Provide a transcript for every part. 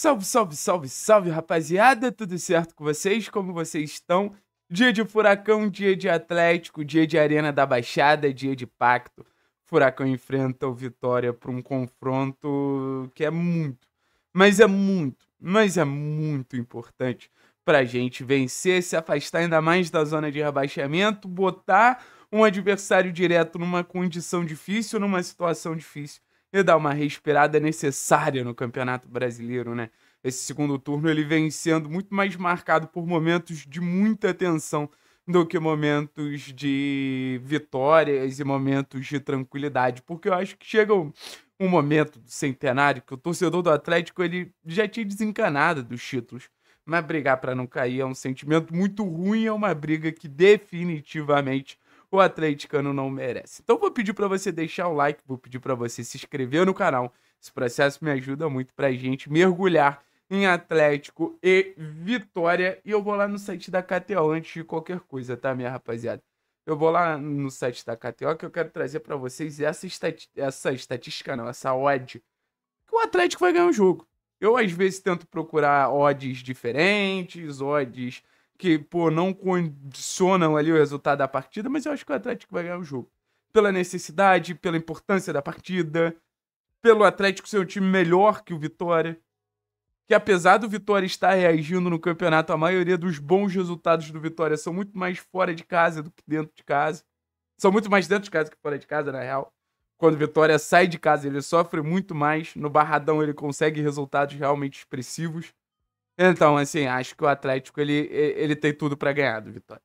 Salve, salve, salve, salve, rapaziada! Tudo certo com vocês? Como vocês estão? Dia de furacão, dia de Atlético, dia de Arena da Baixada, dia de pacto. Furacão enfrenta o Vitória para um confronto que é muito, mas é muito, mas é muito importante para a gente vencer, se afastar ainda mais da zona de rebaixamento, botar um adversário direto numa condição difícil, numa situação difícil e dar uma respirada necessária no Campeonato Brasileiro, né? Esse segundo turno ele vem sendo muito mais marcado por momentos de muita tensão do que momentos de vitórias e momentos de tranquilidade, porque eu acho que chega um, um momento do centenário que o torcedor do Atlético ele já tinha desencanado dos títulos. Mas brigar para não cair é um sentimento muito ruim, é uma briga que definitivamente o atleticano não merece. Então vou pedir para você deixar o like, vou pedir para você se inscrever no canal. Esse processo me ajuda muito pra gente mergulhar em Atlético e Vitória. E eu vou lá no site da KTO antes de qualquer coisa, tá, minha rapaziada? Eu vou lá no site da KTO que eu quero trazer para vocês essa, estati essa estatística, não, essa odd. Que o Atlético vai ganhar um jogo. Eu, às vezes, tento procurar odds diferentes, odds que, pô, não condicionam ali o resultado da partida, mas eu acho que o Atlético vai ganhar o jogo. Pela necessidade, pela importância da partida, pelo Atlético ser um time melhor que o Vitória. Que apesar do Vitória estar reagindo no campeonato, a maioria dos bons resultados do Vitória são muito mais fora de casa do que dentro de casa. São muito mais dentro de casa que fora de casa, na real. Quando o Vitória sai de casa, ele sofre muito mais. No Barradão, ele consegue resultados realmente expressivos. Então, assim, acho que o Atlético ele, ele tem tudo para ganhar do Vitória.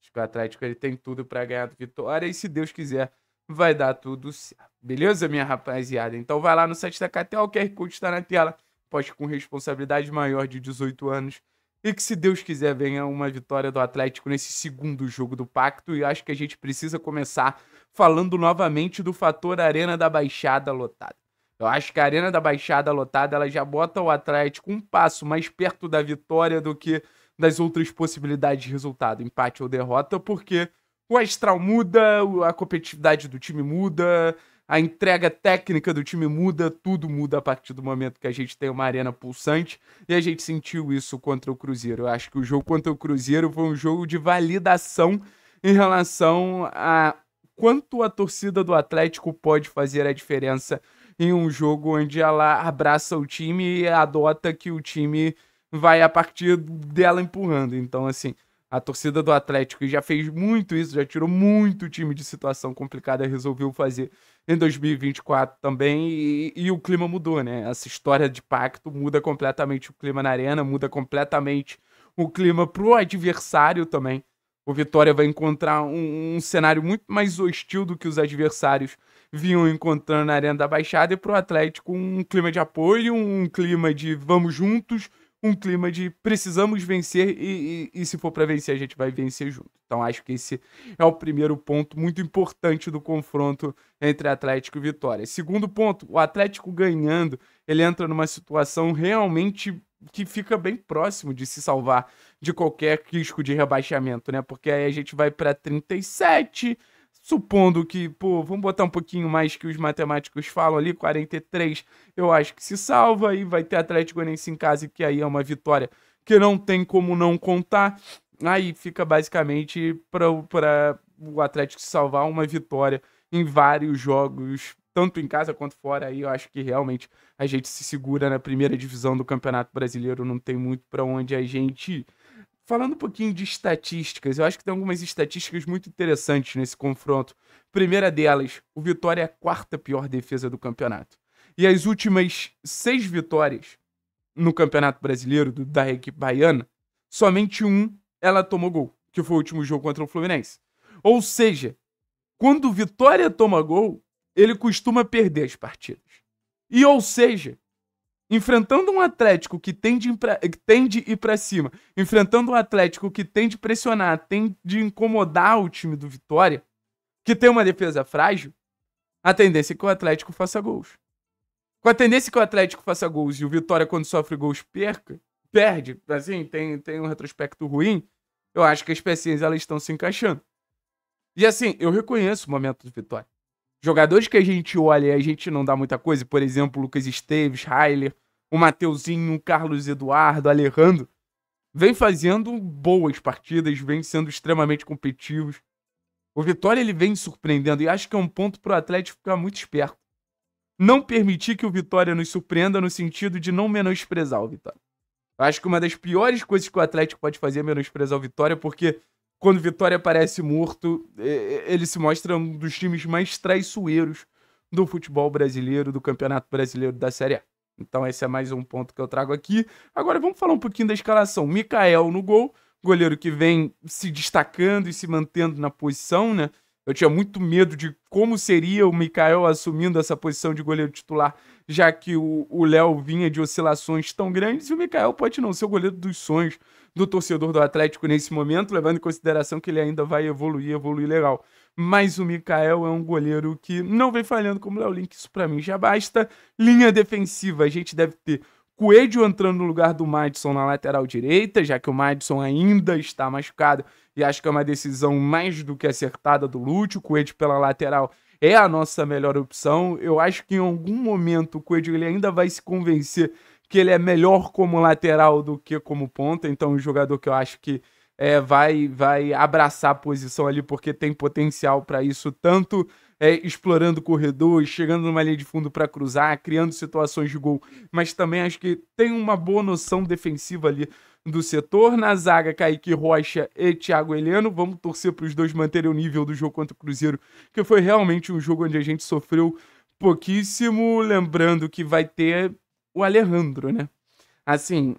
Acho que o Atlético ele tem tudo para ganhar do Vitória e se Deus quiser vai dar tudo certo. Beleza, minha rapaziada? Então vai lá no site da KTO, o QR Code está na tela. Poste com responsabilidade maior de 18 anos. E que, se Deus quiser, venha uma vitória do Atlético nesse segundo jogo do Pacto. E acho que a gente precisa começar falando novamente do fator Arena da Baixada lotada. Eu acho que a Arena da Baixada lotada, ela já bota o Atlético um passo mais perto da vitória do que das outras possibilidades de resultado, empate ou derrota, porque o astral muda, a competitividade do time muda, a entrega técnica do time muda, tudo muda a partir do momento que a gente tem uma arena pulsante e a gente sentiu isso contra o Cruzeiro. Eu acho que o jogo contra o Cruzeiro foi um jogo de validação em relação a quanto a torcida do Atlético pode fazer a diferença em um jogo onde ela abraça o time e adota que o time vai a partir dela empurrando. Então, assim, a torcida do Atlético já fez muito isso, já tirou muito time de situação complicada, resolveu fazer em 2024 também, e, e o clima mudou, né? Essa história de pacto muda completamente o clima na arena, muda completamente o clima pro adversário também. O Vitória vai encontrar um, um cenário muito mais hostil do que os adversários vinham encontrando na Arena da Baixada e pro Atlético um clima de apoio, um clima de vamos juntos, um clima de precisamos vencer e, e, e se for para vencer a gente vai vencer junto. Então acho que esse é o primeiro ponto muito importante do confronto entre Atlético e Vitória. Segundo ponto, o Atlético ganhando, ele entra numa situação realmente que fica bem próximo de se salvar de qualquer risco de rebaixamento, né? Porque aí a gente vai para 37, supondo que, pô, vamos botar um pouquinho mais que os matemáticos falam ali, 43, eu acho que se salva e vai ter Atlético Goianiense em casa, que aí é uma vitória que não tem como não contar. Aí fica basicamente para o Atlético se salvar uma vitória em vários jogos, tanto em casa quanto fora. Aí eu acho que realmente a gente se segura na primeira divisão do Campeonato Brasileiro, não tem muito para onde a gente ir falando um pouquinho de estatísticas, eu acho que tem algumas estatísticas muito interessantes nesse confronto. Primeira delas, o Vitória é a quarta pior defesa do campeonato. E as últimas seis vitórias no Campeonato Brasileiro do, da equipe baiana, somente um ela tomou gol, que foi o último jogo contra o Fluminense. Ou seja, quando o Vitória toma gol, ele costuma perder as partidas. E ou seja, enfrentando um Atlético que tende, pra, que tende ir para cima, enfrentando um Atlético que tende pressionar, tende incomodar o time do Vitória, que tem uma defesa frágil, a tendência é que o Atlético faça gols. Com a tendência que o Atlético faça gols e o Vitória, quando sofre gols, perca, perde, assim, tem, tem um retrospecto ruim, eu acho que as pecinhas elas estão se encaixando. E assim, eu reconheço o momento do Vitória. Jogadores que a gente olha e a gente não dá muita coisa, por exemplo, Lucas Esteves, Heiler, o Mateuzinho, o Carlos Eduardo, Alejandro, vem fazendo boas partidas, vem sendo extremamente competitivos. O Vitória ele vem surpreendendo e acho que é um ponto para o Atlético ficar muito esperto. Não permitir que o Vitória nos surpreenda no sentido de não menosprezar o Vitória. Acho que uma das piores coisas que o Atlético pode fazer é menosprezar o Vitória, porque quando o Vitória parece morto, ele se mostra um dos times mais traiçoeiros do futebol brasileiro, do Campeonato Brasileiro da Série A. Então esse é mais um ponto que eu trago aqui. Agora vamos falar um pouquinho da escalação. Mikael no gol, goleiro que vem se destacando e se mantendo na posição, né? Eu tinha muito medo de como seria o Mikael assumindo essa posição de goleiro titular, já que o Léo vinha de oscilações tão grandes e o Mikael pode não ser o goleiro dos sonhos do torcedor do Atlético nesse momento, levando em consideração que ele ainda vai evoluir, evoluir legal. Mas o Mikael é um goleiro que não vem falhando como o Léo Link, isso para mim já basta. Linha defensiva, a gente deve ter Coelho entrando no lugar do Madison na lateral direita, já que o Madison ainda está machucado e acho que é uma decisão mais do que acertada do Lúcio. O Coelho pela lateral é a nossa melhor opção. Eu acho que em algum momento o Coelho ele ainda vai se convencer que ele é melhor como lateral do que como ponta. Então, um jogador que eu acho que é, vai, vai abraçar a posição ali porque tem potencial para isso, tanto é, explorando corredores, chegando numa linha de fundo para cruzar, criando situações de gol, mas também acho que tem uma boa noção defensiva ali do setor. Na zaga, Kaique Rocha e Thiago Heleno. Vamos torcer para os dois manterem o nível do jogo contra o Cruzeiro, que foi realmente um jogo onde a gente sofreu pouquíssimo. Lembrando que vai ter o Alejandro, né? Assim,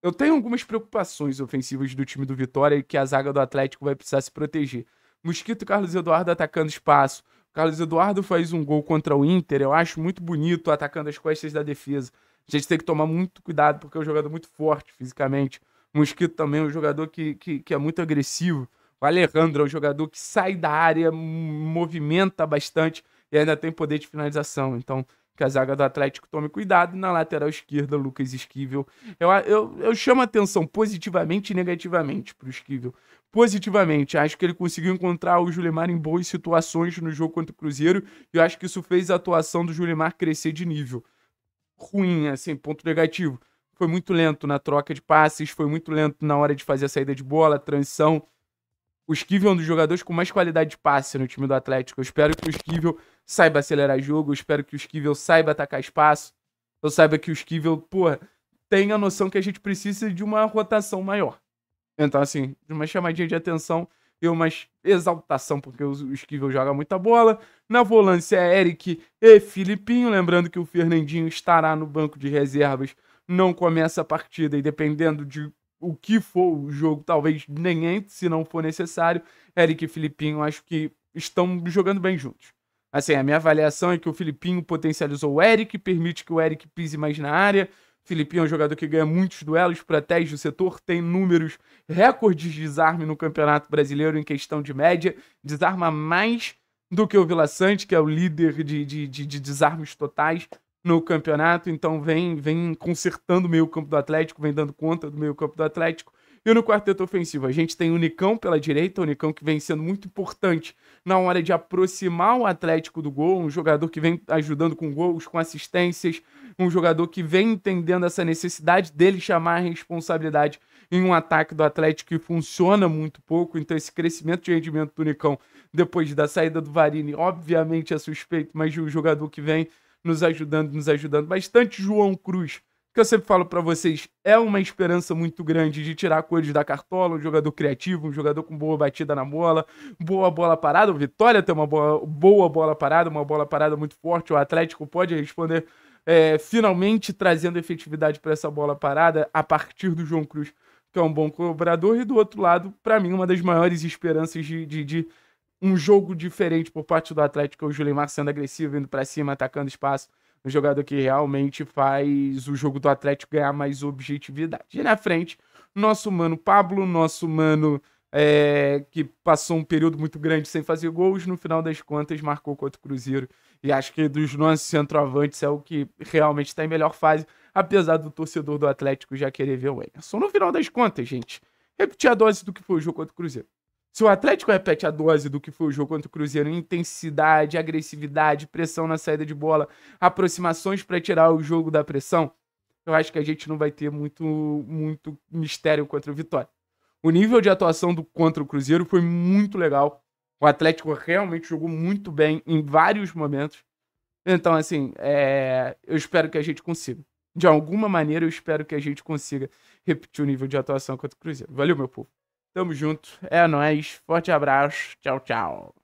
eu tenho algumas preocupações ofensivas do time do Vitória e que a zaga do Atlético vai precisar se proteger. Mosquito Carlos Eduardo atacando espaço. Carlos Eduardo faz um gol contra o Inter, eu acho muito bonito, atacando as costas da defesa. A gente tem que tomar muito cuidado, porque é um jogador muito forte fisicamente. O Mosquito também é um jogador que, que, que é muito agressivo. O Alejandro é um jogador que sai da área, movimenta bastante e ainda tem poder de finalização. Então, que a zaga do Atlético tome cuidado. E na lateral esquerda, Lucas Esquivel. Eu, eu, eu chamo a atenção positivamente e negativamente para o Esquivel. Positivamente, acho que ele conseguiu encontrar o Julimar em boas situações no jogo contra o Cruzeiro. E eu acho que isso fez a atuação do Julimar crescer de nível. Ruim, assim, ponto negativo. Foi muito lento na troca de passes, foi muito lento na hora de fazer a saída de bola, transição. O Esquivel é um dos jogadores com mais qualidade de passe no time do Atlético. Eu espero que o Esquivel saiba acelerar jogo, eu espero que o Esquivel saiba atacar espaço, eu saiba que o Esquivel, porra, tenha a noção que a gente precisa de uma rotação maior. Então, assim, uma chamadinha de atenção e uma exaltação, porque o Esquivel joga muita bola. Na volância é Eric e Filipinho. Lembrando que o Fernandinho estará no banco de reservas, não começa a partida e dependendo de o que for o jogo, talvez nem entre, se não for necessário. Eric e Filipinho acho que estão jogando bem juntos. Assim, a minha avaliação é que o Filipinho potencializou o Eric, permite que o Eric pise mais na área. O Filipinho é um jogador que ganha muitos duelos para o setor, tem números recordes de desarme no Campeonato Brasileiro em questão de média, desarma mais do que o Vila Sante, que é o líder de, de, de, de desarmes totais no campeonato, então vem, vem consertando o meio campo do Atlético, vem dando conta do meio campo do Atlético. E no quarteto ofensivo, a gente tem o Nicão pela direita, o Nicão que vem sendo muito importante na hora de aproximar o Atlético do gol, um jogador que vem ajudando com gols, com assistências, um jogador que vem entendendo essa necessidade dele chamar a responsabilidade em um ataque do Atlético que funciona muito pouco, então esse crescimento de rendimento do Nicão depois da saída do Varini, obviamente é suspeito, mas o um jogador que vem nos ajudando, nos ajudando bastante. João Cruz, que eu sempre falo para vocês, é uma esperança muito grande de tirar cores da cartola, um jogador criativo, um jogador com boa batida na bola, boa bola parada, o Vitória tem uma boa, boa bola parada, uma bola parada muito forte, o Atlético pode responder é, finalmente trazendo efetividade para essa bola parada a partir do João Cruz, que é um bom cobrador, e do outro lado, para mim, uma das maiores esperanças de, de, de um jogo diferente por parte do Atlético, o Julimar sendo agressivo, indo para cima, atacando espaço. Um jogador que realmente faz o jogo do Atlético ganhar mais objetividade. E na frente, nosso mano Pablo, nosso mano é, que passou um período muito grande sem fazer gols, no final das contas marcou contra o Cruzeiro. E acho que dos nossos centroavantes é o que realmente está em melhor fase, apesar do torcedor do Atlético já querer ver o Emerson. No final das contas, gente, repetir a dose do que foi o jogo contra o Cruzeiro. Se o Atlético repete a dose do que foi o jogo contra o Cruzeiro, intensidade, agressividade, pressão na saída de bola, aproximações para tirar o jogo da pressão, eu acho que a gente não vai ter muito, muito mistério contra o Vitória. O nível de atuação do contra o Cruzeiro foi muito legal. O Atlético realmente jogou muito bem em vários momentos. Então, assim, é... eu espero que a gente consiga. De alguma maneira, eu espero que a gente consiga repetir o nível de atuação contra o Cruzeiro. Valeu, meu povo. Tamo junto. É nóis. Forte abraço. Tchau, tchau.